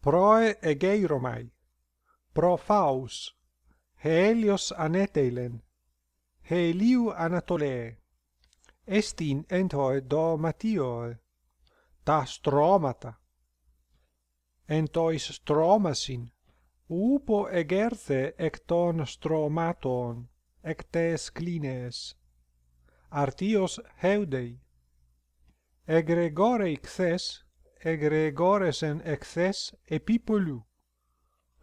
proe e geiromai pro faus helios aneteilen heliu anatole estin in entoe do matio ta stromata entois stromasin upo e ecton stromaton ectes clines artios heudei e gregore ixes egregores en exces epipolu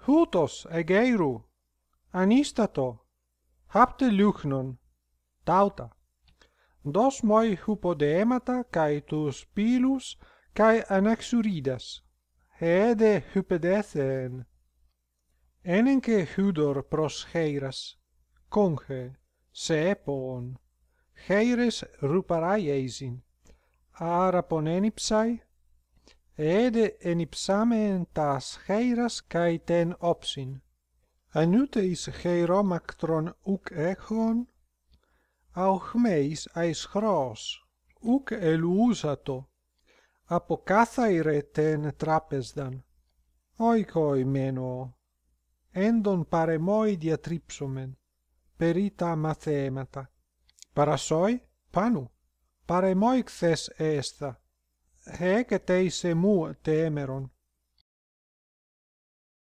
hutos egeiru anistato hapte luchnon tauta dos moi hypodemata kai tus pilus kai anaxuridas hede hypedesen enenke hudor pros heiras conge sepon heires ruparai eisin ara ponenipsai έδε ενυψάμεν τας χέιρας καί τεν όψιν. Ανούτε ούτε εις ουκ έχον, αυχμέης εις χρός, ουκ ελούσατο, αποκάθαειρε τεν τράπεζδαν. Οίκοι μένω, εν τον παρεμόη διατρίψομεν, περί τα μαθήματα. Παρασόη, πάνω, παρεμόικθες έσθα, heketei se muu teemeron.